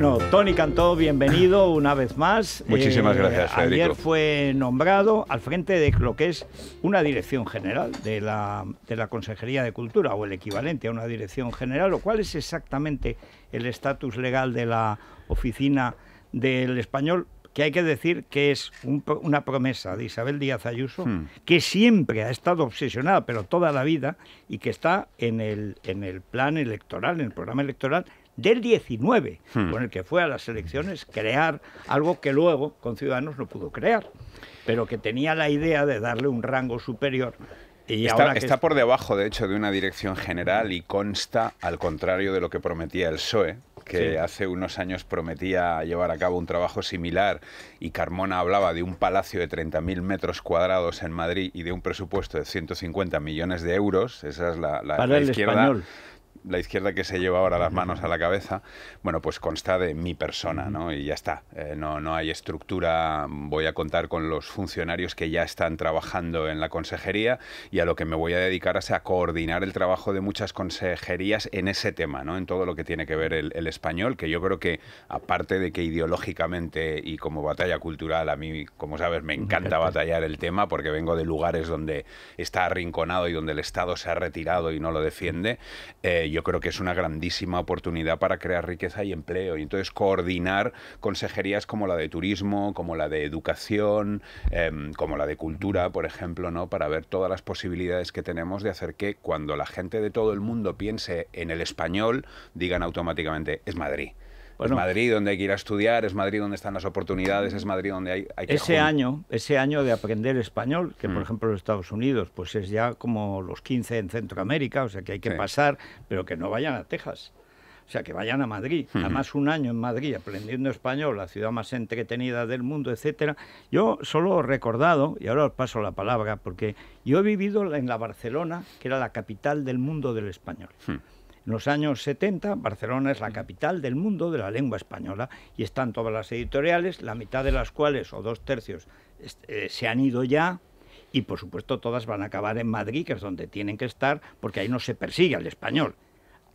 Bueno, Tony Cantó, bienvenido una vez más. Muchísimas eh, gracias, Federico. Ayer fue nombrado al frente de lo que es una dirección general de la, Consejería de Cultura, o el equivalente a una dirección general, o cuál es exactamente el estatus legal de la Oficina del Español, que hay que decir que es una promesa de Isabel Díaz Ayuso, hmm. que siempre ha estado obsesionada, pero toda la vida, y que está en el, en el plan electoral, en el programa electoral, del 19, hmm. con el que fue a las elecciones, crear algo que luego con Ciudadanos no pudo crear, pero que tenía la idea de darle un rango superior y está, por debajo, de hecho, de una dirección general y consta, al contrario de lo que prometía el PSOE, que hace unos años prometía llevar a cabo un trabajo similar y Carmona hablaba de un palacio de 30.000 metros cuadrados en Madrid y de un presupuesto de 150 millones de euros, esa es la, la, izquierda la izquierda que se lleva ahora las manos a la cabeza, bueno, pues consta de mi persona, ¿no? Y ya está. Eh, no, no hay estructura, voy a contar con los funcionarios que ya están trabajando en la consejería y a lo que me voy a dedicar es a coordinar el trabajo de muchas consejerías en ese tema, ¿no? En todo lo que tiene que ver el, español, que yo creo que, aparte de que ideológicamente y como batalla cultural, a mí, como sabes, me encanta batallar el tema porque vengo de lugares donde está arrinconado y donde el Estado se ha retirado y no lo defiende. Eh, yo creo que es una grandísima oportunidad para crear riqueza y empleo. Y entonces coordinar consejerías como la de turismo, como la de educación, em, como la de cultura, por ejemplo, ¿no? para ver todas las posibilidades que tenemos de hacer que cuando la gente de todo el mundo piense en el español, digan automáticamente es Madrid es pues Madrid donde hay que ir a estudiar, es Madrid donde están las oportunidades, es Madrid donde hay, que... Ese año, ese año de aprender español, que por mm. ejemplo en Estados Unidos, pues es ya como los 15 en Centroamérica, o sea que hay que pasar, pero que no vayan a Texas. O sea, que vayan a Madrid. Además, un año en Madrid aprendiendo español, la ciudad más entretenida del mundo, etcétera. Yo solo he recordado, y ahora os paso la palabra, porque yo he vivido en la Barcelona, que era la capital del mundo del español. Hmm. En los años 70, Barcelona es la capital del mundo de la lengua española y están todas las editoriales, la mitad de las cuales, o dos tercios, eh, se han ido ya, y por supuesto todas van a acabar en Madrid, que es donde tienen que estar, porque ahí no se persigue al español.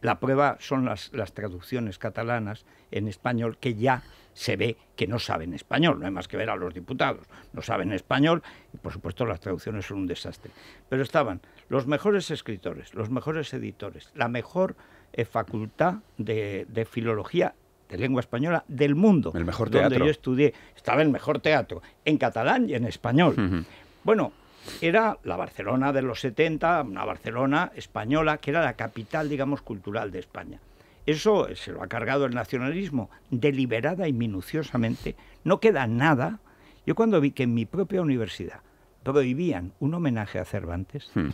La prueba son las, traducciones catalanas en español que ya se ve que no saben español, no hay más que ver a los diputados, no saben español y por supuesto las traducciones son un desastre. Pero estaban los mejores escritores, los mejores editores, la mejor eh, facultad de, filología de lengua española del mundo. El mejor teatro. Donde yo estudié. Estaba el mejor teatro, en catalán y en español. Bueno, era la Barcelona de los 70, una Barcelona española, que era la capital, digamos, cultural de España. Eso se lo ha cargado el nacionalismo deliberada y minuciosamente. No queda nada. Yo cuando vi que en mi propia universidad prohibían un homenaje a Cervantes, hmm.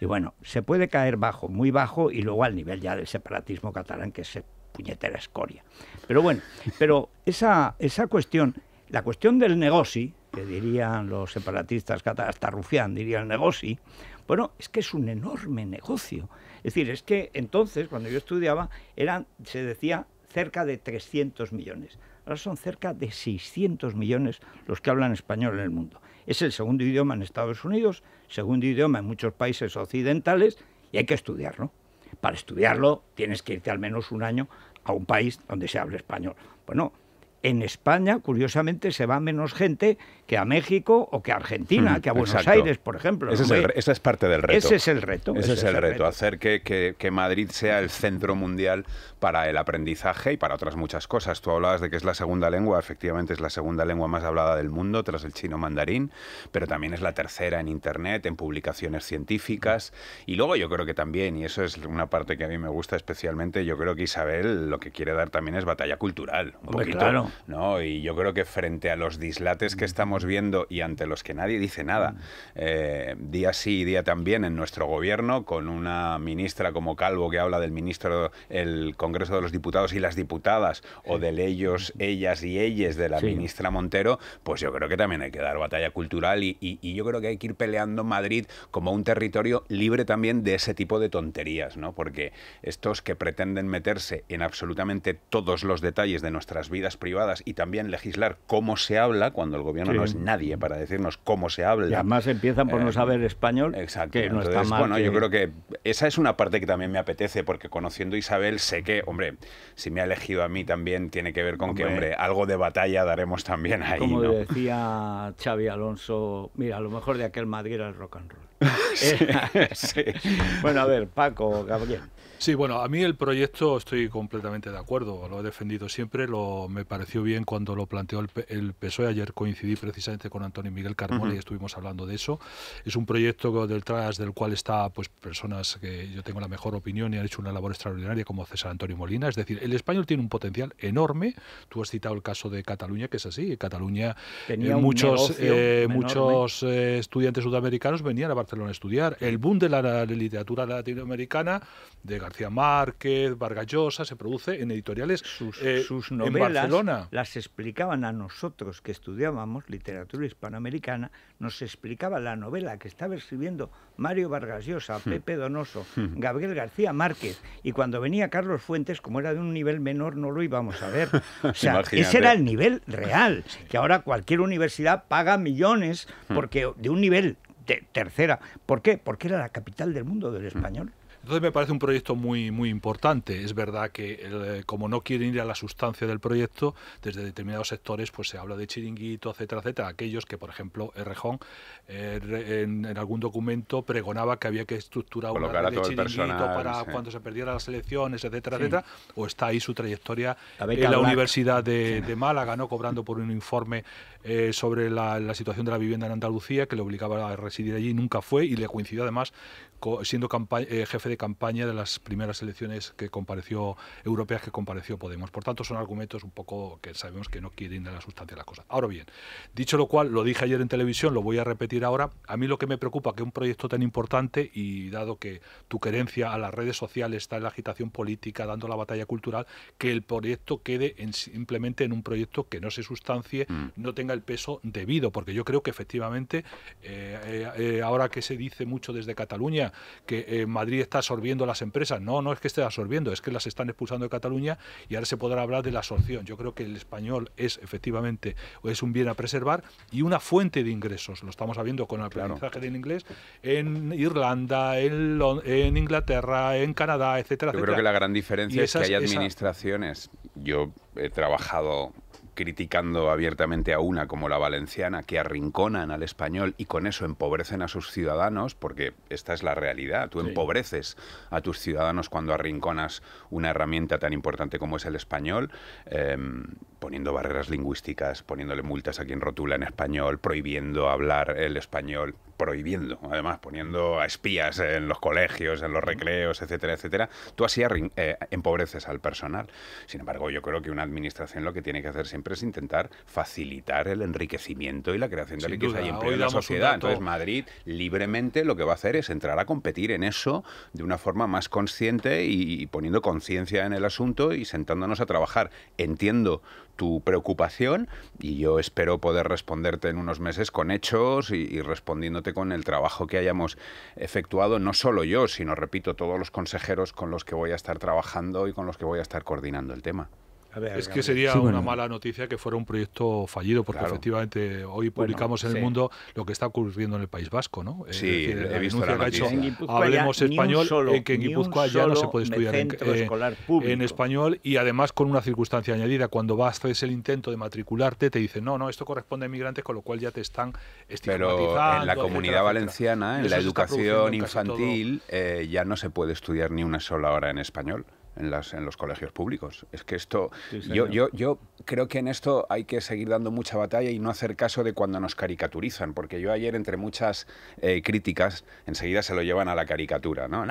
y bueno, se puede caer bajo, muy bajo, y luego al nivel ya del separatismo catalán, que es puñetera escoria. Pero bueno, pero esa cuestión la cuestión del negocio, que dirían los separatistas, hasta Rufián diría el negocio, bueno, es que es un enorme negocio. Es decir, es que entonces, cuando yo estudiaba, eran, se decía cerca de 300 millones. Ahora son cerca de 600 millones los que hablan español en el mundo. Es el segundo idioma en Estados Unidos, segundo idioma en muchos países occidentales y hay que estudiarlo. Para estudiarlo tienes que irte al menos un año a un país donde se hable español. Bueno, en España, curiosamente, se va menos gente que a México o que a Argentina, hmm, que a Buenos Aires, por ejemplo. Ese, es el, parte del reto. Ese es el reto. Ese, es, el, reto, hacer que, Madrid sea el centro mundial para el aprendizaje y para otras muchas cosas. Tú hablabas de que es la segunda lengua, efectivamente es la segunda lengua más hablada del mundo, tras el chino mandarín, pero también es la tercera en Internet, en publicaciones científicas. Y luego yo creo que también, y eso es una parte que a mí me gusta especialmente, yo creo que Isabel lo que quiere dar también es batalla cultural. Un poquito. Claro. ¿no? Y yo creo que frente a los dislates que estamos viendo y ante los que nadie dice nada, eh, día sí y día también en nuestro gobierno, con una ministra como Calvo que habla del ministro, el Congreso de los Diputados y las Diputadas, o de ellos, ellas y ellas de la ministra Montero, pues yo creo que también hay que dar batalla cultural y, y yo creo que hay que ir peleando Madrid como un territorio libre también de ese tipo de tonterías, ¿no? Porque estos que pretenden meterse en absolutamente todos los detalles de nuestras vidas privadas, y también legislar cómo se habla cuando el gobierno no es nadie para decirnos cómo se habla. Y además empiezan por no eh, saber español. Exacto. Que no está mal bueno, yo creo que esa es una parte que también me apetece porque conociendo a Isabel sé que, hombre, si me ha elegido a mí también tiene que ver con que, hombre, algo de batalla daremos también ahí. Como decía Xavi Alonso, mira, a lo mejor de aquel Madrid era el rock and roll. sí. Bueno, a ver, Paco, Gabriel. Sí, bueno, a mí el proyecto estoy completamente de acuerdo, lo he defendido siempre, lo, me pareció bien cuando lo planteó el, PSOE, ayer coincidí precisamente con Antonio Miguel Carmona y estuvimos hablando de eso. Es un proyecto detrás del cual está pues personas que yo tengo la mejor opinión y han hecho una labor extraordinaria como César Antonio Molina, es decir, el español tiene un potencial enorme, tú has citado el caso de Cataluña, que es así, Cataluña eh, Tenía muchos, eh, muchos eh, estudiantes sudamericanos venían a Barcelona a estudiar, el boom de la, literatura latinoamericana de García Márquez, Vargas Llosa, se produce en editoriales sus, eh, novelas Las explicaban a nosotros que estudiábamos literatura hispanoamericana, nos explicaba la novela que estaba escribiendo Mario Vargas Llosa, hmm. Pepe Donoso, hmm. Gabriel García Márquez, y cuando venía Carlos Fuentes, como era de un nivel menor, no lo íbamos a ver. O sea, ese era el nivel real, que ahora cualquier universidad paga millones hmm. porque de un nivel de tercera. ¿Por qué? Porque era la capital del mundo del español. Entonces me parece un proyecto muy, muy importante. Es verdad que eh, como no quieren ir a la sustancia del proyecto, desde determinados sectores pues se habla de chiringuito, etcétera, etcétera. Aquellos que, por ejemplo, Errejón eh, en, algún documento pregonaba que había que estructurar un chiringuito para cuando se perdieran las elecciones, etcétera, etcétera. O está ahí su trayectoria en la Universidad de, Málaga, ¿no? cobrando por un informe eh, sobre la, la situación de la vivienda en Andalucía, que le obligaba a residir allí, nunca fue y le coincidió además siendo eh, jefe de campaña de las primeras elecciones que compareció europeas que compareció Podemos. Por tanto, son argumentos un poco que sabemos que no quieren de la sustancia de las cosas. Ahora bien, dicho lo cual, lo dije ayer en televisión, lo voy a repetir ahora. A mí lo que me preocupa que un proyecto tan importante y dado que tu querencia a las redes sociales está en la agitación política, dando la batalla cultural, que el proyecto quede simplemente en un proyecto que no se sustancie, mm. no tenga el peso debido, porque yo creo que efectivamente eh, eh, ahora que se dice mucho desde Cataluña que eh, Madrid está absorbiendo las empresas. No, no es que esté absorbiendo, es que las están expulsando de Cataluña y ahora se podrá hablar de la absorción. Yo creo que el español es efectivamente es un bien a preservar y una fuente de ingresos. Lo estamos viendo con el aprendizaje del inglés en Irlanda, en, Inglaterra, en Canadá, etcétera. Yo creo que la gran diferencia es que hay administraciones. Yo he trabajado criticando abiertamente a una como la valenciana, que arrinconan al español y con eso empobrecen a sus ciudadanos, porque esta es la realidad. Tú empobreces a tus ciudadanos cuando arrinconas una herramienta tan importante como es el español. Em, poniendo barreras lingüísticas, poniéndole multas a quien rotula en español, prohibiendo hablar el español, prohibiendo, además, poniendo a espías en los colegios, en los recreos, etcétera, etcétera, tú así eh, empobreces al personal. Sin embargo, yo creo que una administración lo que tiene que hacer siempre es intentar facilitar el enriquecimiento y la creación de riqueza y empleo de la sociedad. Entonces, Madrid libremente lo que va a hacer es entrar a competir en eso de una forma más consciente y poniendo conciencia en el asunto y sentándonos a trabajar. Entiendo tu preocupación y yo espero poder responderte en unos meses con hechos y, respondiéndote con el trabajo que hayamos efectuado, no solo yo, sino, repito, todos los consejeros con los que voy a estar trabajando y con los que voy a estar coordinando el tema es que sería una mala noticia que fuera un proyecto fallido, porque efectivamente hoy publicamos en el mundo lo que está ocurriendo en el País Vasco, ¿no? Sí, he visto la noticia. Hablemos español, en que en Guipúzcoa ya no se puede estudiar en, eh, español y además con una circunstancia añadida, cuando vas haces el intento de matricularte te dicen, no, no, esto corresponde a inmigrantes, con lo cual ya te están estigmatizando. Pero en la comunidad valenciana, en la educación infantil, eh, ya no se puede estudiar ni una sola hora en español en, las, los colegios públicos. Es que esto, yo, yo, yo creo que en esto hay que seguir dando mucha batalla y no hacer caso de cuando nos caricaturizan, porque yo ayer entre muchas eh, críticas enseguida se lo llevan a la caricatura, ¿no?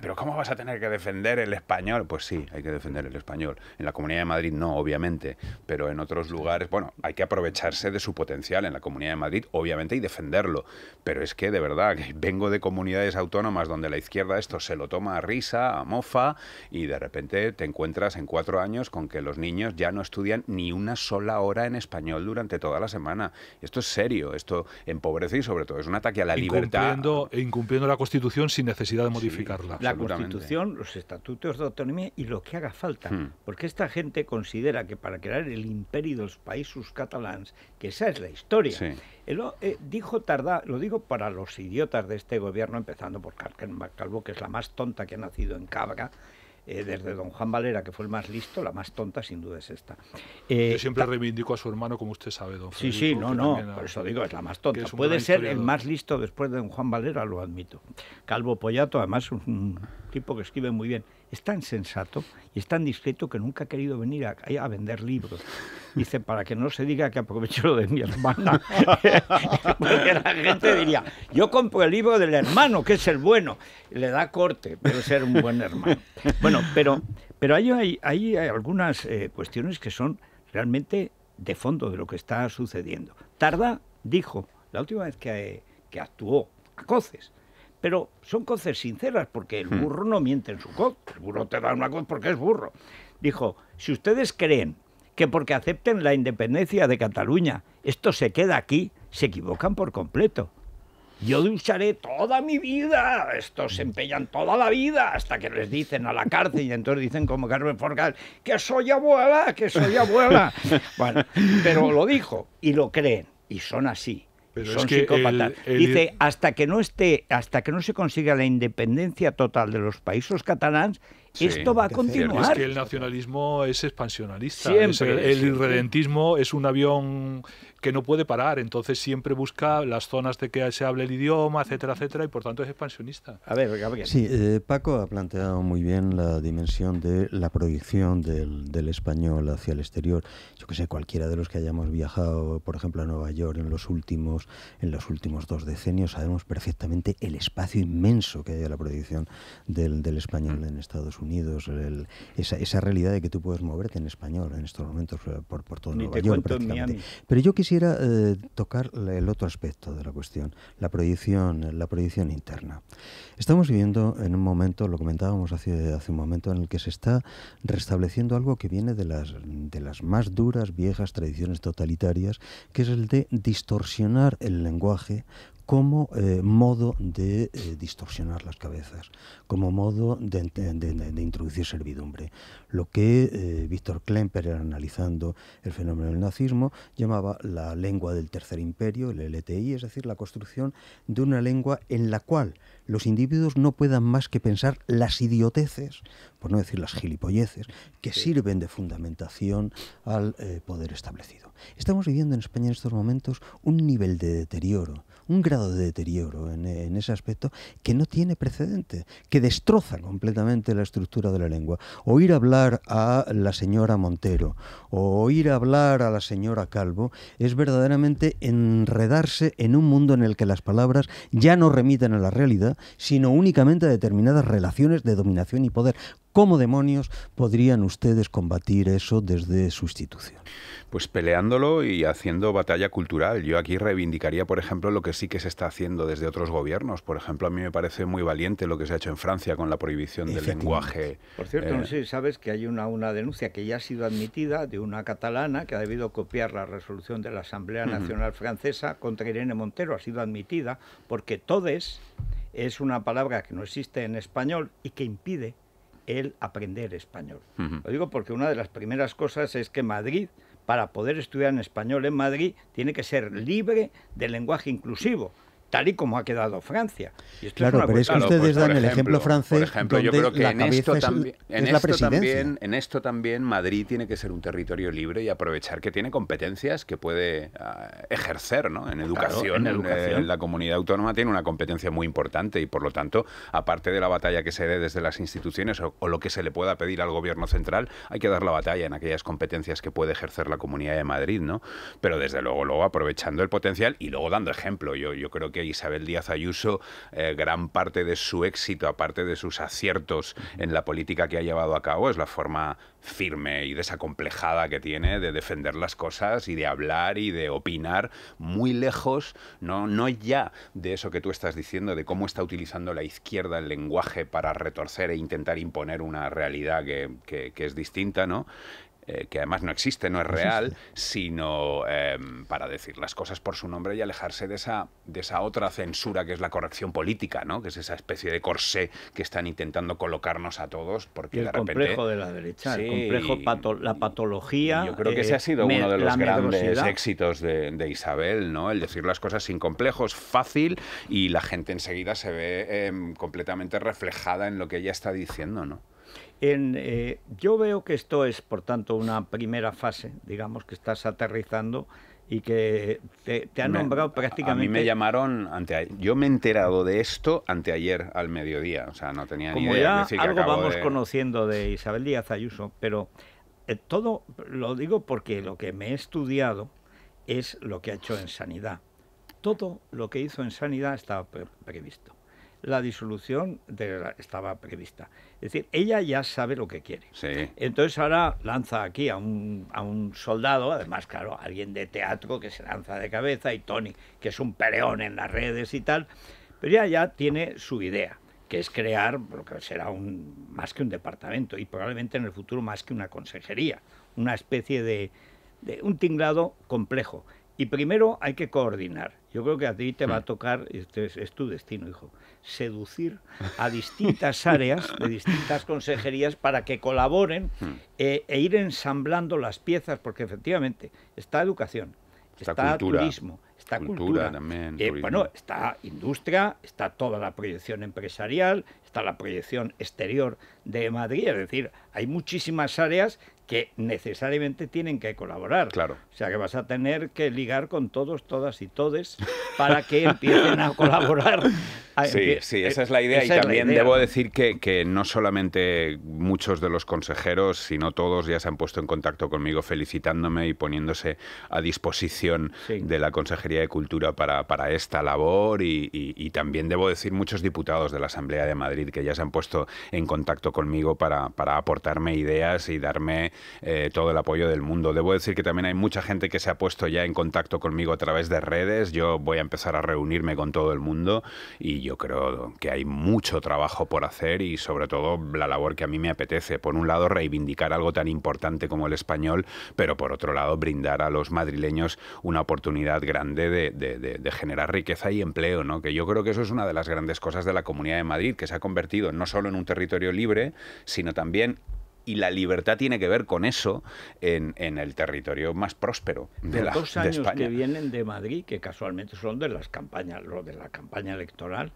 pero ¿cómo vas a tener que defender el español? Pues sí, hay que defender el español. En la Comunidad de Madrid no, obviamente, pero en otros lugares, bueno, hay que aprovecharse de su potencial en la Comunidad de Madrid, obviamente, y defenderlo. Pero es que, de verdad, vengo de comunidades autónomas donde la izquierda esto se lo toma a risa, a mofa y y de repente te encuentras en cuatro años con que los niños ya no estudian ni una sola hora en español durante toda la semana. Esto es serio, esto empobrece y sobre todo es un ataque a la incumpliendo, libertad. Incumpliendo la Constitución sin necesidad de modificarla. la Constitución, los estatutos de autonomía y lo que haga falta. Hmm. Porque esta gente considera que para crear el imperio los sus catalans, que esa es la historia. Eh, dijo Tardá, lo digo para los idiotas de este gobierno, empezando por Carmen Calvo, que es la más tonta que ha nacido en Cabra, eh, desde don Juan Valera, que fue el más listo, la más tonta sin duda es esta. Eh, siempre reivindico a su hermano, como usted sabe, don Juan. Sí, sí, no, no, por eso digo, es la más tonta. Puede ser el más listo después de don Juan Valera, lo admito. Calvo Pollato, además, es un tipo que escribe muy bien es tan sensato y es tan discreto que nunca ha querido venir a, a vender libros. Dice, para que no se diga que aprovecho lo de mi hermana. Porque la gente diría, yo compro el libro del hermano, que es el bueno. Le da corte, pero ser un buen hermano. Bueno, pero, pero hay, hay, hay algunas eh, cuestiones que son realmente de fondo de lo que está sucediendo. Tarda, dijo, la última vez que, que actuó a Coces, pero son coces sinceras, porque el hmm. burro no miente en su coz. El burro te da una cosa porque es burro. Dijo, si ustedes creen que porque acepten la independencia de Cataluña, esto se queda aquí, se equivocan por completo. Yo ducharé toda mi vida, estos se empeñan toda la vida, hasta que les dicen a la cárcel y entonces dicen como Carmen Forcal, que soy abuela, que soy abuela. Bueno, pero lo dijo y lo creen y son así. Dice, hasta que no esté, hasta que no se consiga la independencia total de los países catalanes, esto va a continuar. Es que el nacionalismo es expansionalista. Siempre, el, irredentismo es un avión que no puede parar, entonces siempre busca las zonas de que se hable el idioma, etcétera, etcétera, y por tanto es expansionista. A ver, a Sí, eh, Paco ha planteado muy bien la dimensión de la proyección del, español hacia el exterior. Yo que sé, cualquiera de los que hayamos viajado, por ejemplo, a Nueva York en los últimos, en los últimos dos decenios, sabemos perfectamente el espacio inmenso que hay de la proyección del, del español en Estados Unidos esa, realidad de que tú puedes moverte en español en estos momentos eh, por, todo Ni Nueva Pero yo quisiera eh, tocar el otro aspecto de la cuestión, la proyección, la proyección interna. Estamos viviendo en un momento, lo comentábamos hace, hace un momento, en el que se está restableciendo algo que viene de las, de las más duras, viejas tradiciones totalitarias, que es el de distorsionar el lenguaje como eh, modo de eh, distorsionar las cabezas, como modo de, introducir servidumbre. Lo que eh, Víctor Klemper, analizando el fenómeno del nazismo, llamaba la lengua del tercer imperio, el LTI, es decir, la construcción de una lengua en la cual los individuos no puedan más que pensar las idioteces, por no decir las gilipolleces, que sirven de fundamentación al poder establecido. Estamos viviendo en España en estos momentos un nivel de deterioro un grado de deterioro en, ese aspecto que no tiene precedente, que destroza completamente la estructura de la lengua. Oír hablar a la señora Montero o oír hablar a la señora Calvo es verdaderamente enredarse en un mundo en el que las palabras ya no remiten a la realidad, sino únicamente a determinadas relaciones de dominación y poder. ¿Cómo demonios podrían ustedes combatir eso desde su institución? Pues peleándolo y haciendo batalla cultural. Yo aquí reivindicaría, por ejemplo, lo que sí que se está haciendo desde otros gobiernos. Por ejemplo, a mí me parece muy valiente lo que se ha hecho en Francia con la prohibición del lenguaje. Por cierto, no eh, sé si sabes que hay una, denuncia que ya ha sido admitida de una catalana que ha debido copiar la resolución de la Asamblea Nacional Francesa contra Irene Montero. Ha sido admitida porque todes es una palabra que no existe en español y que impide el aprender español. Lo digo porque una de las primeras cosas es que Madrid para poder estudiar en español en Madrid tiene que ser libre del lenguaje inclusivo, tal y como ha quedado Francia. claro, pero es que ustedes dan el ejemplo francés. Por yo creo que en, esto también, en, Madrid tiene que ser un territorio libre y aprovechar que tiene competencias que puede ah, ejercer en eh, educación. la comunidad autónoma tiene una competencia muy importante y por lo tanto, aparte de la batalla que se dé desde las instituciones o, lo que se le pueda pedir al gobierno central, hay que dar la batalla en aquellas competencias que puede ejercer la comunidad de Madrid, ¿no? Pero desde luego, luego aprovechando el potencial y luego dando ejemplo. Yo, yo creo que que Isabel Díaz Ayuso, eh, gran parte de su éxito, aparte de sus aciertos en la política que ha llevado a cabo, es la forma firme y desacomplejada que tiene de defender las cosas y de hablar y de opinar muy lejos, no, no ya de eso que tú estás diciendo, de cómo está utilizando la izquierda el lenguaje para retorcer e intentar imponer una realidad que, que es distinta, ¿no? Eh, que además no existe, no es real, sino em, para decir las cosas por su nombre y alejarse de esa, de esa otra censura que es la corrección política, ¿no? que es esa especie de corsé que están intentando colocarnos a todos. Porque el de repente... complejo de la derecha, el complejo, la patología. Yo creo que ese eh, ha sido uno de los grandes éxitos de, Isabel, ¿no? el decir las cosas sin complejos, fácil y la gente enseguida se ve em, completamente reflejada en lo que ella está diciendo. ¿no? En, eh, yo veo que esto es, por tanto, una primera fase, digamos, que estás aterrizando y que te, han nombrado prácticamente... A mí me llamaron, ante, yo me he enterado de esto anteayer al mediodía, o sea, no tenía ni idea. Ya algo vamos conociendo de Isabel Díaz Ayuso, pero eh, todo lo digo porque lo que me he estudiado es lo que ha hecho en sanidad. Todo lo que hizo en sanidad estaba previsto la disolución de estaba prevista. Es decir, ella ya sabe lo que quiere. Entonces ahora lanza aquí a un, a un soldado, además, claro, alguien de teatro que se lanza de cabeza y Tony, que es un peleón en las redes y tal, pero ella ya tiene su idea que es crear lo que será un, más que un departamento y probablemente en el futuro más que una consejería, una especie de un tinglado complejo. Y primero hay que coordinar yo creo que a ti te va a mm. tocar, este es, tu destino, hijo, seducir a distintas áreas de distintas consejerías para que colaboren mm. eh, e ir ensamblando las piezas, porque efectivamente está educación, está, turismo, está cultura, también, eh, bueno, está industria, está toda la proyección empresarial, la proyección exterior de Madrid. Es decir, hay muchísimas áreas que necesariamente tienen que colaborar. O sea que vas a tener que ligar con todos, todas y todes para que empiecen a colaborar. sí, sí, esa es la idea. y también debo decir que, no solamente muchos de los consejeros, sino todos ya se han puesto en contacto conmigo felicitándome y poniéndose a disposición de la Consejería de Cultura para, esta labor. y también debo decir muchos diputados de la Asamblea de Madrid que ya se han puesto en contacto conmigo para, aportarme ideas y darme eh, todo el apoyo del mundo. Debo decir que también hay mucha gente que se ha puesto ya en contacto conmigo a través de redes. Yo voy a empezar a reunirme con todo el mundo y yo creo que hay mucho trabajo por hacer y sobre todo la labor que a mí me apetece. Por un lado, reivindicar algo tan importante como el español, pero por otro lado, brindar a los madrileños una oportunidad grande de, generar riqueza y empleo, que yo creo que eso es una de las grandes cosas de la Comunidad de Madrid, que se ha convertido no solo en un territorio libre, sino también y la libertad tiene que ver con eso en, el territorio más próspero de, los dos años que vienen de Madrid, que casualmente son de las campañas, lo de la campaña electoral,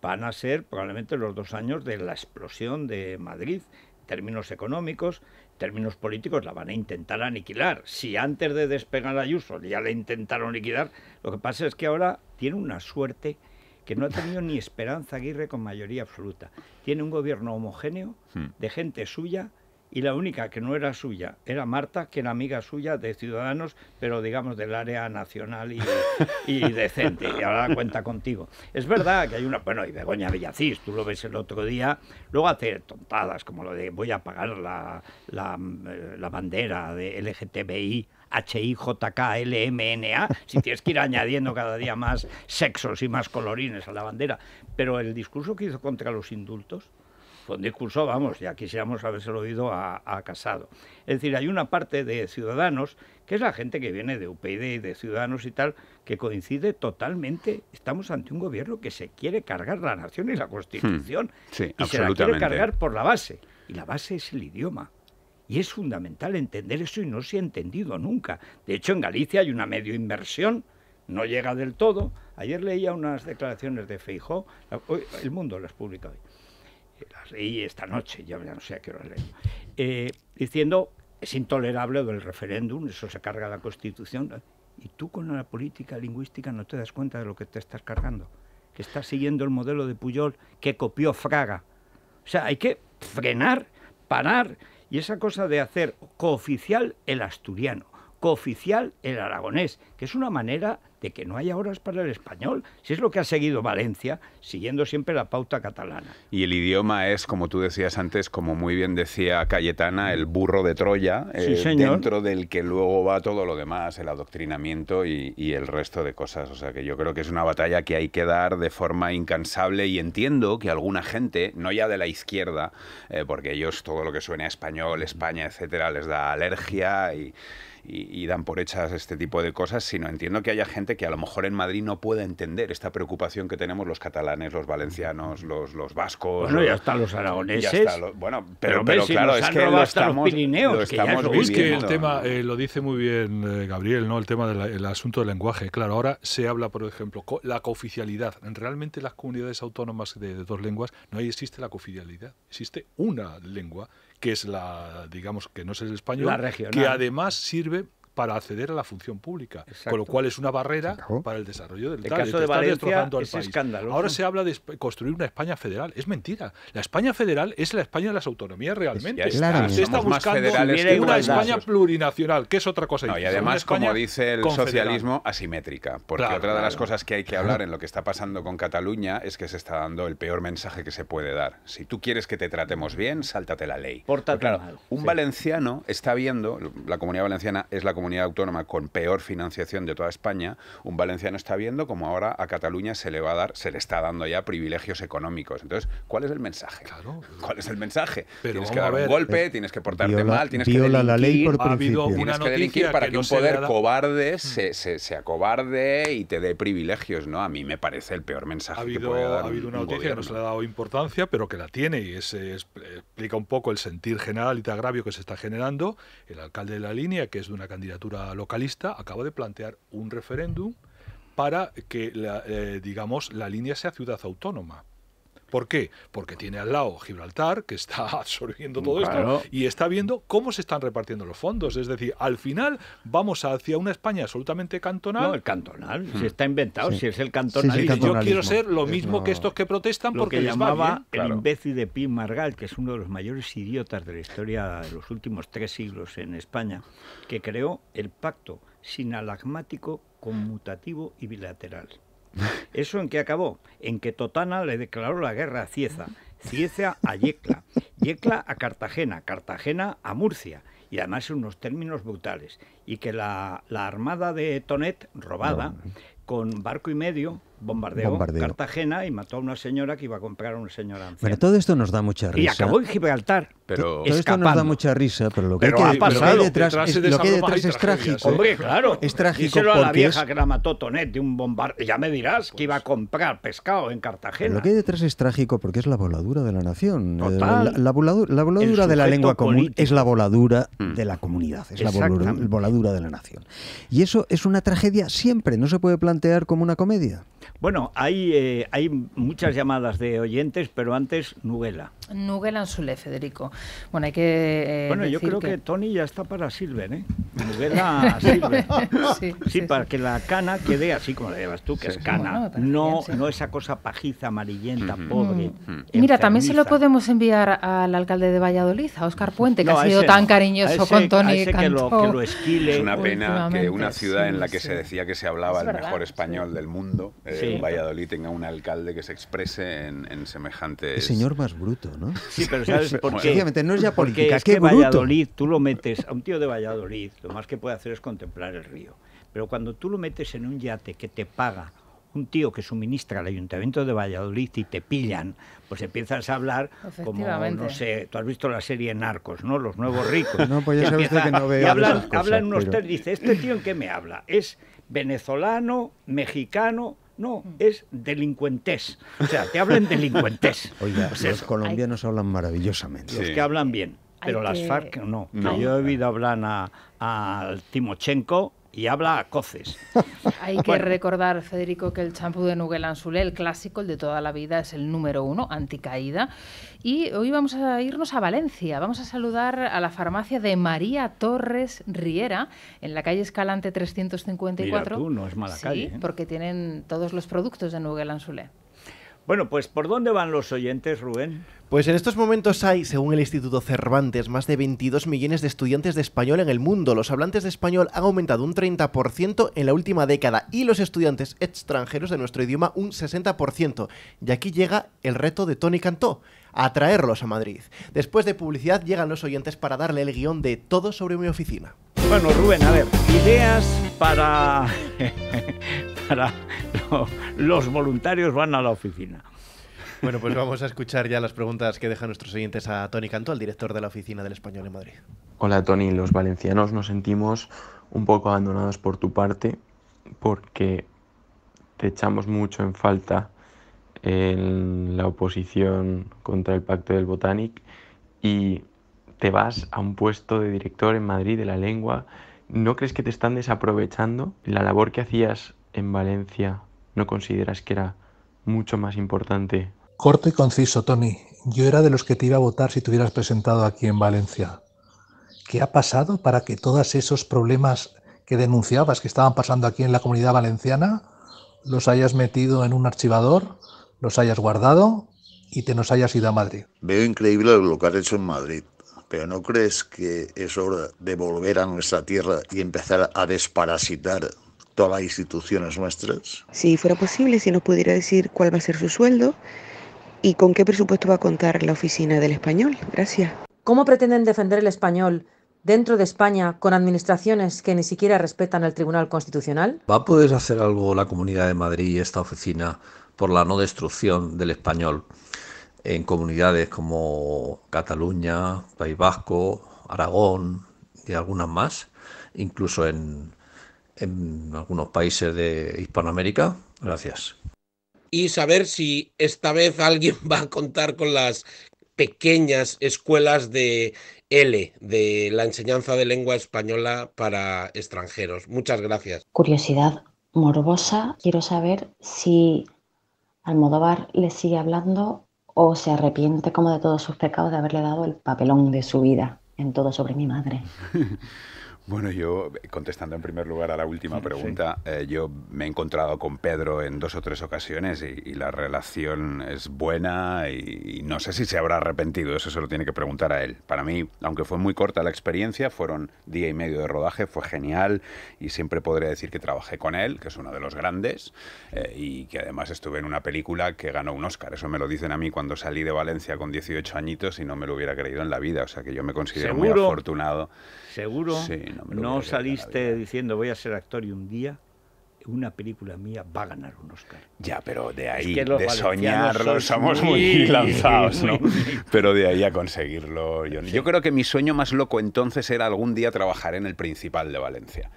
van a ser probablemente los dos años de la explosión de Madrid términos económicos, términos políticos, la van a intentar aniquilar. Si antes de despegar a Ayuso ya la intentaron liquidar, lo que pasa es que ahora tiene una suerte que no ha tenido ni Esperanza Aguirre con mayoría absoluta. Tiene un gobierno homogéneo hmm. de gente suya y la única que no era suya era Marta, que era amiga suya de Ciudadanos, pero digamos del área nacional y, decente, y ahora cuenta contigo. Es verdad que hay una, bueno, y Begoña Villacís, tú lo ves el otro día, luego hace tontadas como lo de voy a pagar la, eh, la bandera de LGTBI H-I-J-K-L-M-N-A, si tienes que ir añadiendo cada día más sexos y más colorines a la bandera. Pero el discurso que hizo contra los indultos fue un discurso, vamos, ya quisiéramos habérselo oído a, Casado. Es decir, hay una parte de Ciudadanos, que es la gente que viene de UPyD y de Ciudadanos y tal, que coincide totalmente. Estamos ante un gobierno que se quiere cargar la nación y la hmm. Constitución. y se la quiere cargar por la base. Y la base es el idioma. Y es fundamental entender eso y no se ha entendido nunca. De hecho, en Galicia hay una medio inversión, no llega del todo. Ayer leía unas declaraciones de Feijó, el mundo las publica hoy, eh, las leí esta noche, ya, no sé a qué hora leí, eh, diciendo es intolerable el referéndum, eso se carga la Constitución. Y tú con la política lingüística no te das cuenta de lo que te estás cargando, que estás siguiendo el modelo de Puyol que copió Fraga. O sea, hay que frenar, parar y esa cosa de hacer cooficial el asturiano, cooficial el aragonés, que es una manera de que no hay horas para el español, si es lo que ha seguido Valencia, siguiendo siempre la pauta catalana. Y el idioma es, como tú decías antes, como muy bien decía Cayetana, el burro de Troya, eh, dentro del que luego va todo lo demás, el adoctrinamiento y, el resto de cosas. O sea que yo creo que es una batalla que hay que dar de forma incansable y entiendo que alguna gente, no ya de la izquierda, eh, porque ellos todo lo que suene español, España, etcétera, les da alergia y y, dan por hechas este tipo de cosas, sino entiendo que haya gente que a lo mejor en Madrid no pueda entender esta preocupación que tenemos los catalanes, los valencianos, los, los vascos. Bueno, ya están los aragoneses. bueno, pero, claro, es que lo estamos, los Pirineos, estamos es que el tema eh, lo dice muy bien eh, Gabriel, ¿no? El tema del asunto del lenguaje. Claro, ahora se habla, por ejemplo, la cooficialidad. Realmente las comunidades autónomas de, dos lenguas no existe la cooficialidad, existe una lengua que es la, digamos, que no es el español, que además sirve para acceder a la función pública, con lo cual es una barrera para el desarrollo del el caso de Valencia al es país. Ahora se habla de construir una España federal, es mentira. La España federal es la España de las autonomías realmente. se está buscando una España plurinacional, que es otra cosa. y además, como dice el socialismo, asimétrica, porque otra de las cosas que hay que hablar en lo que está pasando con Cataluña es que se está dando el peor mensaje que se puede dar. Si tú quieres que te tratemos bien, sáltate la ley. claro, un valenciano está viendo, la comunidad valenciana es la comunidad comunidad autónoma con peor financiación de toda España, un valenciano está viendo como ahora a Cataluña se le va a dar, se le está dando ya privilegios económicos. Entonces, ¿cuál es el mensaje? ¿Cuál es el mensaje? Pero tienes que dar un golpe, eh, tienes que portarte mal, tienes que delinquir, la ley por ha una tienes que para que, no un poder cobardes, cobarde hmm. se, se, acobarde y te dé privilegios, ¿no? A mí me parece el peor mensaje ha habido, que dar Ha habido una un noticia que no se le ha dado importancia, pero que la tiene y explica un poco el sentir general y de agravio que se está generando. El alcalde de la línea, que es de una candidata localista, acaba de plantear un referéndum para que, eh, digamos, la línea sea ciudad autónoma. ¿Por qué? Porque tiene al lado Gibraltar, que está absorbiendo todo esto, y está viendo cómo se están repartiendo los fondos. Es decir, al final vamos hacia una España absolutamente cantonal. No, el cantonal, se hmm. está inventado, si es el cantonal. yo quiero ser lo mismo que estos que protestan porque llamaba el imbécil de Pim Margal, que es uno de los mayores idiotas de la historia de los últimos tres siglos en España, que creó el pacto sinalagmático, conmutativo y bilateral. ¿Eso en qué acabó? En que Totana le declaró la guerra a Cieza, Cieza a Yecla, Yecla a Cartagena, Cartagena a Murcia, y además en unos términos brutales, y que la, armada de Tonet, robada, con barco y medio, bombardeó, bombardeo. Cartagena y mató a una señora que iba a comprar a un señor anciano. todo esto nos da mucha risa. Y acabó en Gibraltar. Pero todo esto nos da mucha risa, pero lo que, hay, detrás, es, lo que detrás es trágico. ¿eh? Hombre, claro. Es trágico Díselo a la vieja que la mató Tonet de un bombardeo. Ya me dirás que iba a pues. comprar pescado en Cartagena. lo que hay detrás es trágico porque es la voladura de la nación. Eh, la, la, voladura de la lengua común es la voladura mm. de la comunidad, es la voladura de la nación. Y eso es una tragedia siempre, no se puede plantear plantear como una comedia? Bueno, hay, eh, hay muchas llamadas de oyentes, pero antes, Nubela. Nugel Anzule, Federico. Bueno, hay que. Eh, bueno, yo creo que... Tony ya está para Silver, ¿eh? Nugela Silver. sí, para que la cana quede así como la llevas tú, que es cana. no, no esa cosa pajiza, amarillenta, pobre. Mira, también se lo podemos enviar al alcalde de Valladolid, a Óscar Puente, que ha sido tan cariñoso con Tony Que que lo esquile. Es una pena que una ciudad en la que se decía que se hablaba el mejor español del mundo, en eh, Valladolid, tenga un alcalde que se exprese en, en semejantes. El señor más bruto. Sí, pero ¿sabes por no es ya política, que Valladolid, tú lo metes, a un tío de Valladolid, lo más que puede hacer es contemplar el río. Pero cuando tú lo metes en un yate que te paga un tío que suministra al Ayuntamiento de Valladolid y te pillan, pues empiezas a hablar como, no sé, tú has visto la serie Narcos, ¿no? Los nuevos ricos. No, pues ya sabes que no veo. Y hablan, hablan unos pero... dice, ¿este tío en qué me habla? Es venezolano, mexicano, no, mm. es delincuentes. O sea, te hablan delincuentes. Oiga, los colombianos hablan maravillosamente. Los que hablan bien. Pero las FARC no. Yo he oído hablar Al a Timochenko y habla a coces. Hay que recordar, Federico, que el champú de Nuguel anzulé el clásico, el de toda la vida, es el número uno, anticaída. Y hoy vamos a irnos a Valencia. Vamos a saludar a la farmacia de María Torres Riera, en la calle Escalante 354. Mira tú, no es mala calle, ¿eh? porque tienen todos los productos de Nuguel anzulé bueno, pues ¿por dónde van los oyentes, Rubén? Pues en estos momentos hay, según el Instituto Cervantes, más de 22 millones de estudiantes de español en el mundo. Los hablantes de español han aumentado un 30% en la última década y los estudiantes extranjeros de nuestro idioma un 60%. Y aquí llega el reto de Tony Cantó, atraerlos a Madrid. Después de publicidad llegan los oyentes para darle el guión de Todo sobre mi oficina. Bueno, Rubén, a ver, ideas para... para los voluntarios van a la oficina. Bueno, pues vamos a escuchar ya las preguntas que dejan nuestros oyentes a Tony Cantó, el director de la Oficina del Español en Madrid. Hola Tony, los valencianos nos sentimos un poco abandonados por tu parte porque te echamos mucho en falta en la oposición contra el pacto del Botanic y te vas a un puesto de director en Madrid de la lengua. ¿No crees que te están desaprovechando la labor que hacías en Valencia no consideras que era mucho más importante? Corto y conciso, Tony. Yo era de los que te iba a votar si te hubieras presentado aquí en Valencia. ¿Qué ha pasado para que todos esos problemas que denunciabas que estaban pasando aquí en la comunidad valenciana los hayas metido en un archivador, los hayas guardado y te nos hayas ido a Madrid? Veo increíble lo que has hecho en Madrid, pero ¿no crees que es hora de volver a nuestra tierra y empezar a desparasitar todas las instituciones nuestras. Si fuera posible, si nos pudiera decir cuál va a ser su sueldo y con qué presupuesto va a contar la oficina del español. Gracias. ¿Cómo pretenden defender el español dentro de España con administraciones que ni siquiera respetan el Tribunal Constitucional? ¿Va a poder hacer algo la Comunidad de Madrid y esta oficina por la no destrucción del español en comunidades como Cataluña, País Vasco, Aragón y algunas más, incluso en en algunos países de Hispanoamérica. Gracias. Y saber si esta vez alguien va a contar con las pequeñas escuelas de L, de la enseñanza de lengua española para extranjeros. Muchas gracias. Curiosidad morbosa, quiero saber si Almodóvar le sigue hablando o se arrepiente como de todos sus pecados de haberle dado el papelón de su vida en todo sobre mi madre. Bueno, yo, eh, contestando en primer lugar a la última pregunta, eh, yo me he encontrado con Pedro en dos o tres ocasiones y, la relación es buena y, no sé si se habrá arrepentido, eso se lo tiene que preguntar a él. Para mí, aunque fue muy corta la experiencia, fueron día y medio de rodaje, fue genial y siempre podré decir que trabajé con él, que es uno de los grandes eh, y que además estuve en una película que ganó un Oscar. Eso me lo dicen a mí cuando salí de Valencia con 18 añitos y no me lo hubiera creído en la vida, o sea que yo me considero muy afortunado. Seguro. Sí, no, saliste ¿eh? diciendo voy a ser actor y un día una película mía va a ganar un Oscar. Ya, pero de ahí, de soñarlo, somos muy, lanzados, ¿no? pero de ahí a conseguirlo. Yo, yo, creo que mi sueño más loco entonces era algún día trabajar en el Principal de Valencia.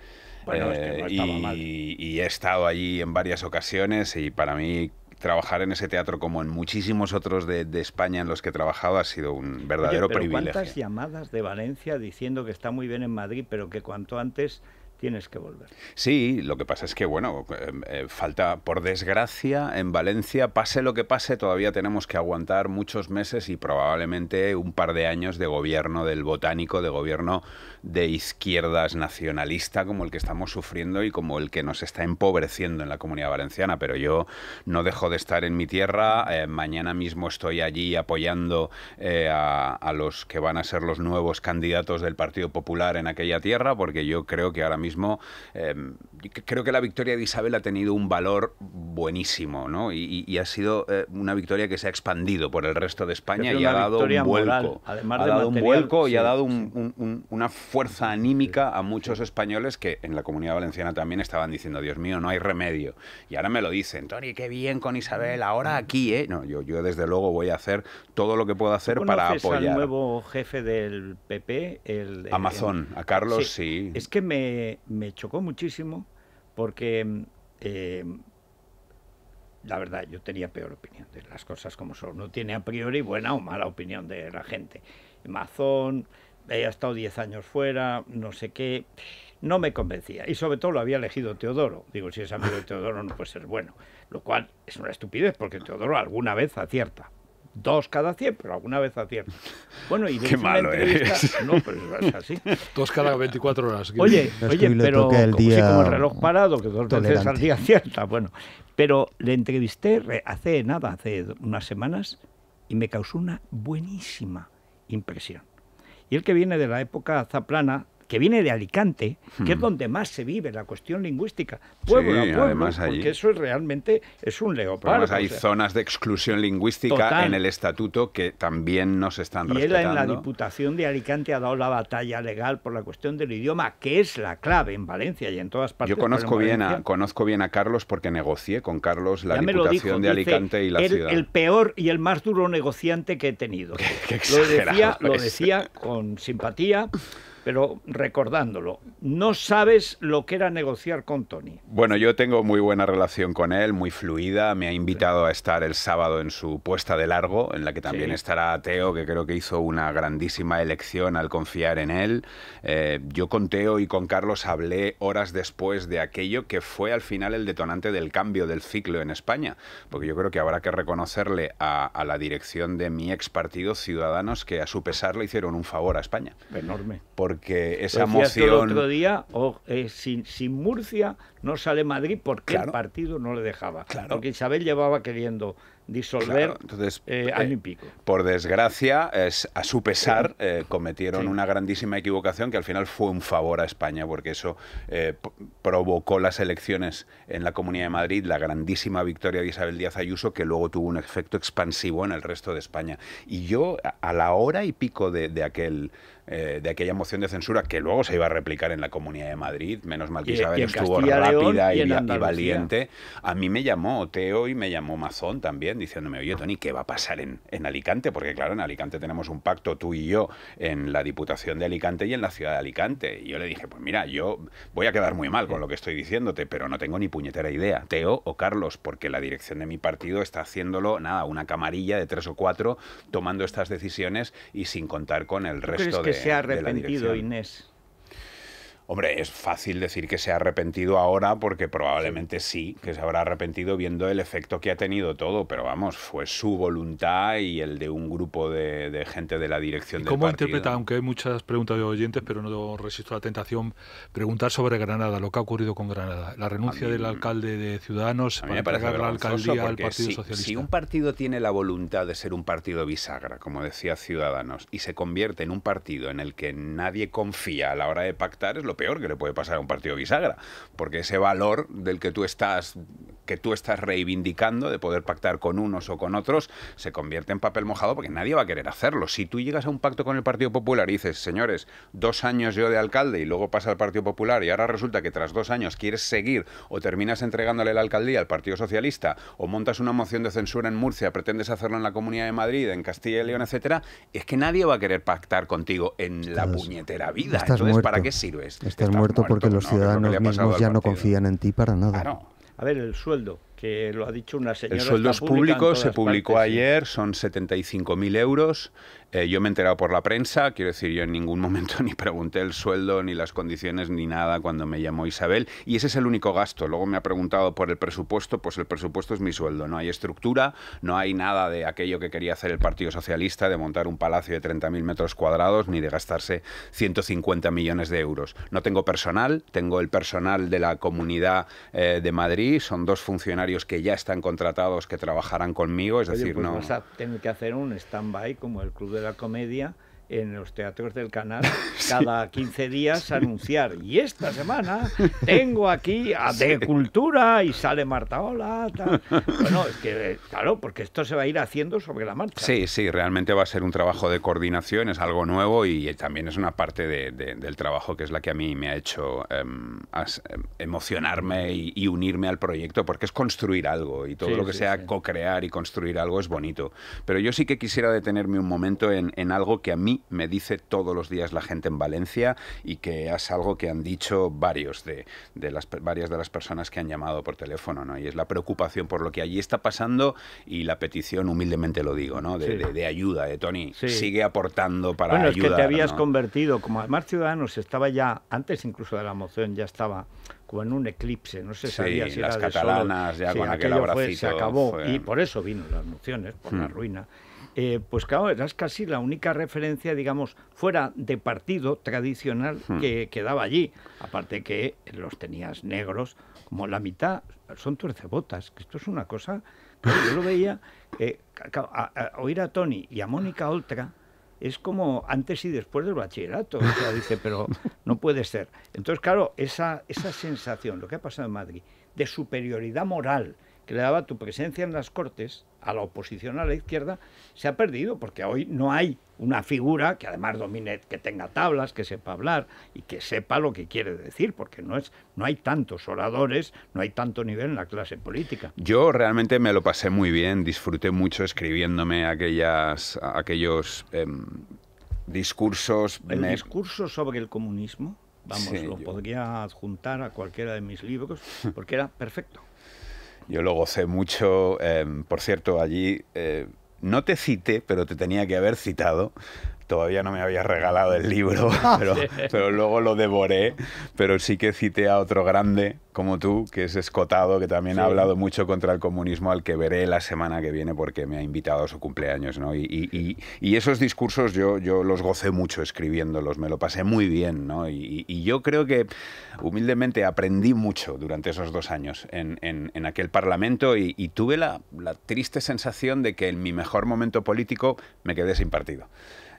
Bueno, este no eh, mal. y he estado allí en varias ocasiones y para mí trabajar en ese teatro como en muchísimos otros de, España en los que he trabajado ha sido un verdadero privilegio. pero privilegio. ¿Cuántas llamadas de Valencia diciendo que está muy bien en Madrid, pero que cuanto antes tienes que volver. Sí, lo que pasa es que, bueno, eh, eh, falta, por desgracia, en Valencia, pase lo que pase, todavía tenemos que aguantar muchos meses y probablemente un par de años de gobierno del botánico, de gobierno de izquierdas nacionalista como el que estamos sufriendo y como el que nos está empobreciendo en la comunidad valenciana. Pero yo no dejo de estar en mi tierra. Eh, mañana mismo estoy allí apoyando eh, a, los que van a ser los nuevos candidatos del Partido Popular en aquella tierra, porque yo creo que ahora mismo, em, creo que la victoria de Isabel ha tenido un valor buenísimo, ¿no? Y, ha sido eh, una victoria que se ha expandido por el resto de España y ha dado un vuelco. además ha dado un vuelco y ha dado un, fuerza anímica a muchos españoles que en la comunidad valenciana también estaban diciendo, Dios mío, no hay remedio. Y ahora me lo dicen, Tony, qué bien con Isabel, ahora mm. aquí, ¿eh? No, yo, desde luego voy a hacer todo lo que puedo hacer para apoyar. al nuevo jefe del PP? El, Amazon, a Carlos, sí. Es que me, me chocó muchísimo porque... Em, la verdad, yo tenía peor opinión de las cosas como son. No tiene a priori buena o mala opinión de la gente. Amazon había estado 10 años fuera, no sé qué, no me convencía. Y sobre todo lo había elegido Teodoro. Digo, si es amigo de Teodoro no puede ser bueno. Lo cual es una estupidez porque Teodoro alguna vez acierta. Dos cada 100, pero alguna vez acierta. Bueno, y Qué malo No, pero es así. Dos cada 24 horas. Oye, oye pero como, como el reloj parado, que dos veces al día acierta. Bueno, pero le entrevisté hace nada, hace unas semanas, y me causó una buenísima impresión y el que viene de la época zaplana que viene de Alicante, que es hmm. donde más se vive la cuestión lingüística, pueblo a pueblo, porque eso es realmente es un leopardo. hay zonas de exclusión lingüística en el estatuto que también nos están y respetando. Y en la Diputación de Alicante ha dado la batalla legal por la cuestión del idioma, que es la clave en Valencia y en todas partes. Yo conozco bien a, conozco bien a Carlos porque negocié con Carlos la Diputación de Alicante y la el, ciudad. El peor y el más duro negociante que he tenido. decía, lo decía con simpatía pero recordándolo, no sabes lo que era negociar con Tony. Bueno, yo tengo muy buena relación con él, muy fluida. Me ha invitado a estar el sábado en su puesta de largo, en la que también estará Teo, que creo que hizo una grandísima elección al confiar en él. Eh, yo con Teo y con Carlos hablé horas después de aquello que fue al final el detonante del cambio del ciclo en España, porque yo creo que habrá que reconocerle a, a la dirección de mi ex partido Ciudadanos que a su pesar le hicieron un favor a España. Enorme. Porque porque esa moción... El otro día, eh, sin, Murcia no sale Madrid porque el partido no le dejaba. Porque Isabel llevaba queriendo disolver entonces, eh, eh, y pico. Por desgracia, es, a su pesar, eh, cometieron una grandísima equivocación que al final fue un favor a España, porque eso provocó las elecciones en la Comunidad de Madrid, la grandísima victoria de Isabel Díaz Ayuso, que luego tuvo un efecto expansivo en el resto de España. Y yo, a la hora y pico de, aquel de aquella moción de censura que luego se iba a replicar en la Comunidad de Madrid. Menos mal que Isabel estuvo rápida y, y valiente. A mí me llamó Oteo y me llamó Mazón también diciéndome, oye, Tony, ¿qué va a pasar en, Alicante? Porque claro, en Alicante tenemos un pacto tú y yo en la Diputación de Alicante y en la ciudad de Alicante. Y yo le dije, pues mira, yo voy a quedar muy mal con lo que estoy diciéndote, pero no tengo ni puñetera idea, Teo o Carlos, porque la dirección de mi partido está haciéndolo, nada, una camarilla de tres o cuatro tomando estas decisiones y sin contar con el resto ¿Tú crees que se ha arrepentido, Inés? Hombre, es fácil decir que se ha arrepentido ahora porque probablemente sí, que se habrá arrepentido viendo el efecto que ha tenido todo, pero vamos, fue su voluntad y el de un grupo de, gente de la dirección del ¿Cómo interpreta, aunque hay muchas preguntas de oyentes, pero no resisto la tentación, preguntar sobre Granada, lo que ha ocurrido con Granada, la renuncia del alcalde de Ciudadanos para la alcaldía al Partido si, Socialista? Si un partido tiene la voluntad de ser un partido bisagra, como decía Ciudadanos, y se convierte en un partido en el que nadie confía a la hora de pactar, es lo peor que le puede pasar a un partido bisagra, porque ese valor del que tú estás que tú estás reivindicando de poder pactar con unos o con otros se convierte en papel mojado porque nadie va a querer hacerlo. Si tú llegas a un pacto con el Partido Popular y dices, señores, dos años yo de alcalde y luego pasa al Partido Popular y ahora resulta que tras dos años quieres seguir o terminas entregándole la alcaldía al Partido Socialista o montas una moción de censura en Murcia, pretendes hacerlo en la Comunidad de Madrid, en Castilla y León, etcétera, es que nadie va a querer pactar contigo en la puñetera vida. Entonces, ¿para qué sirves? Este estás, muerto, porque los ciudadanos mismos ya no confían en ti para nada. A ver, el sueldo, que lo ha dicho una señora. El sueldo es público, se publicó ayer, son 75.000 euros. Eh, yo me he enterado por la prensa, quiero decir, yo en ningún momento ni pregunté el sueldo, ni las condiciones, ni nada cuando me llamó Isabel. Y ese es el único gasto. Luego me ha preguntado por el presupuesto, pues el presupuesto es mi sueldo. No hay estructura, no hay nada de aquello que quería hacer el Partido Socialista, de montar un palacio de 30.000 metros cuadrados, ni de gastarse 150 millones de euros. No tengo personal, tengo el personal de la comunidad eh, de Madrid, son dos funcionarios que ya están contratados, que trabajarán conmigo, es decir, pues no... que hacer un stand como el Club de la comedia en los teatros del canal cada 15 días anunciar. Y esta semana tengo aquí a De Cultura y sale Marta hola Bueno, es que, eh, claro, porque esto se va a ir haciendo sobre la marcha. Sí, sí, realmente va a ser un trabajo de coordinación, es algo nuevo y eh, también es una parte del trabajo que es la que a mí me ha hecho em, em, emocionarme y, unirme al proyecto, porque es construir algo y todo lo que sea co-crear y construir algo es bonito. Pero yo sí que quisiera detenerme un momento en algo que a mí me dice todos los días la gente en Valencia y que es algo que han dicho varios de, las, varias de las personas que han llamado por teléfono, ¿no? Y es la preocupación por lo que allí está pasando y la petición, humildemente lo digo, ¿no? De, ayuda, de Tony, sigue aportando para bueno, ayudar. Bueno, es que te habías convertido, como además Ciudadanos estaba ya, antes incluso de la moción, ya estaba como en un eclipse, no sé sabía si las catalanas ya con aquel abracito. se acabó y por eso vino las mociones, por la hmm. ruina eh, pues claro, eras casi la única referencia, digamos, fuera de partido tradicional hmm. que quedaba allí. Aparte que los tenías negros, como la mitad son tuercebotas, que esto es una cosa que yo lo veía, oír a Tony y a Mónica Oltra, es como antes y después del bachillerato. O sea, dice, pero no puede ser. Entonces, claro, esa, esa sensación, lo que ha pasado en Madrid, de superioridad moral, que le daba tu presencia en las Cortes a la oposición a la izquierda se ha perdido porque hoy no hay una figura que además domine, que tenga tablas, que sepa hablar y que sepa lo que quiere decir, porque no es no hay tantos oradores, no hay tanto nivel en la clase política. Yo realmente me lo pasé muy bien, disfruté mucho escribiéndome aquellas aquellos em, discursos. El discurso sobre el comunismo, vamos, lo podría adjuntar a cualquiera de mis libros porque era perfecto. Yo lo gocé mucho. Em, por cierto, allí eh, no te cité, pero te tenía que haber citado todavía no me había regalado el libro, pero, luego lo devoré. Pero sí que cité a otro grande como tú, que es Escotado, que también ha hablado mucho contra el comunismo, al que veré la semana que viene porque me ha invitado a su cumpleaños. ¿no? Y, esos discursos yo, yo los gocé mucho escribiéndolos, me lo pasé muy bien. ¿no? Y, yo creo que humildemente aprendí mucho durante esos dos años en, aquel Parlamento y, tuve la, la triste sensación de que en mi mejor momento político me quedé sin partido.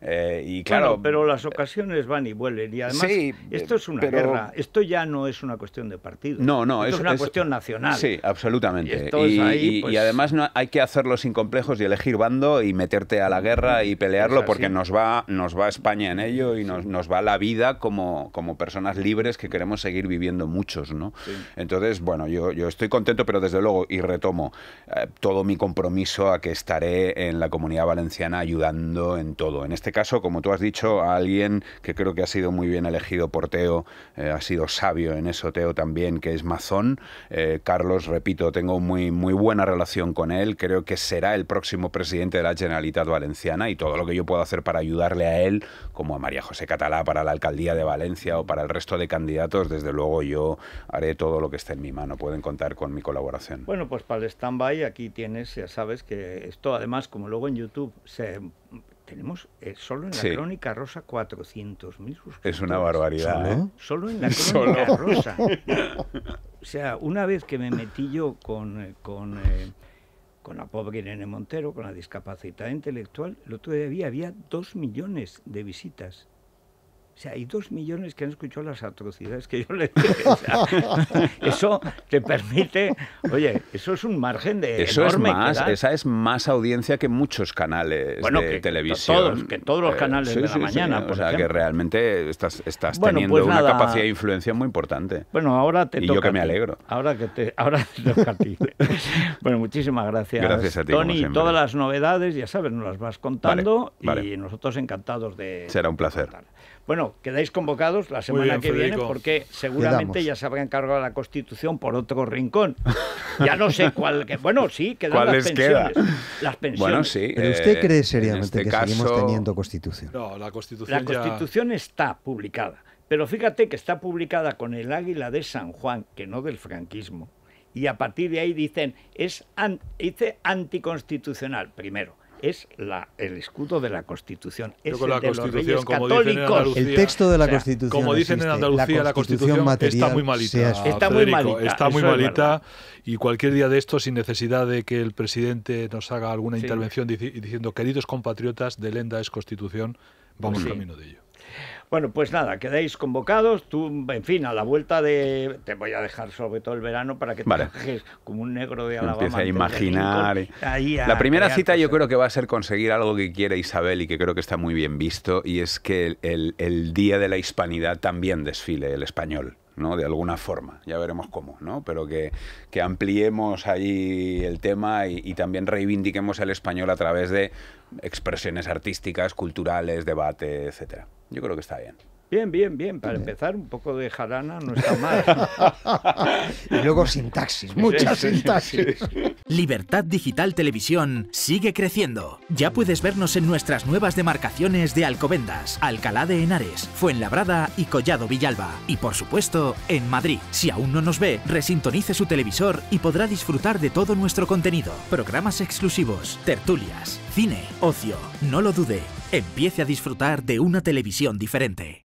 Eh, y claro, pero las eh, ocasiones van y vuelven. Y además, esto es una guerra. Esto ya no es una cuestión de partido. No, no. Esto es, una cuestión nacional. Sí, absolutamente. Y, pues, además no, hay que hacerlo sin complejos y elegir bando y meterte a la guerra y pelearlo porque nos va, nos va España en ello y nos, nos va la vida como, como personas libres que queremos seguir viviendo muchos, ¿no? Entonces, bueno, yo, estoy contento, pero desde luego, y retomo, eh, todo mi compromiso a que estaré en la Comunidad Valenciana ayudando en todo. En este este caso, como tú has dicho, a alguien que creo que ha sido muy bien elegido por Teo, eh, ha sido sabio en eso Teo también, que es Mazón. Eh, Carlos, repito, tengo muy, muy buena relación con él, creo que será el próximo presidente de la Generalitat Valenciana y todo lo que yo pueda hacer para ayudarle a él, como a María José Catalá para la alcaldía de Valencia o para el resto de candidatos, desde luego yo haré todo lo que esté en mi mano, pueden contar con mi colaboración. Bueno, pues para el stand-by aquí tienes, ya sabes que esto además, como luego en YouTube se tenemos eh, solo en la Crónica Rosa 400.000 suscriptores. Es una barbaridad, ¿Solo? ¿eh? Solo en la Crónica Rosa. O sea, una vez que me metí yo con, eh, con, eh, con la pobre Irene Montero, con la discapacidad intelectual, el otro día había, había dos millones de visitas. O sea, hay dos millones que han escuchado las atrocidades que yo le dije. eso te permite, oye, eso es un margen de enorme esa es más audiencia que muchos canales de televisión. Que todos, los eh, canales de la mañana. o sea, que realmente estás, teniendo pues una capacidad de influencia muy importante. Bueno, ahora te y Y yo que me alegro. Ahora que te, ahora bueno, muchísimas gracias. Gracias a ti. Tony, todas las novedades, ya sabes, nos las vas contando y nosotros encantados de. Será un placer. Contar. Bueno, quedáis convocados la semana que viene porque seguramente ya se habrá encargado la Constitución por otro rincón. Ya no sé cuál. bueno, sí, quedan las pensiones, Bueno, sí. Eh, usted cree seriamente este que seguimos teniendo Constitución. No, la Constitución. La Constitución está publicada. Pero fíjate que está publicada con el águila de San Juan, que no del franquismo. Y a partir de ahí dicen, es dice anticonstitucional, primero es la, el escudo de la Constitución. Es el los Católicos. el texto de la Constitución. Como dicen en Andalucía, la Constitución, está muy malita. Está, muy malita. Y cualquier día de esto, sin necesidad de que el presidente nos haga alguna intervención diciendo, queridos compatriotas, de Lenda es Constitución, vamos camino de ello. Bueno, pues nada, quedáis convocados. Tú, en fin, a la vuelta de. Te voy a dejar sobre todo el verano para que te como un negro de Alabama. Empieza a imaginar. la primera cita yo creo que va a ser conseguir algo que quiere Isabel y que creo que está muy bien visto, y es que el Día de la Hispanidad también desfile el español. ¿no? De alguna forma, ya veremos cómo, ¿no? Pero que, ampliemos ahí el tema y, y, también reivindiquemos el español a través de expresiones artísticas, culturales, debate, etcétera. Yo creo que está bien. Bien, bien, bien. Para empezar, un poco de jarana no está mal. y luego sintaxis, muchas sintaxis. Libertad Digital Televisión sigue creciendo. Ya puedes vernos en nuestras nuevas demarcaciones de Alcobendas, Alcalá de Henares, Fuenlabrada y Collado Villalba. Y por supuesto, en Madrid. Si aún no nos ve, resintonice su televisor y podrá disfrutar de todo nuestro contenido. Programas exclusivos, tertulias, cine, ocio. No lo dude. Empiece a disfrutar de una televisión diferente.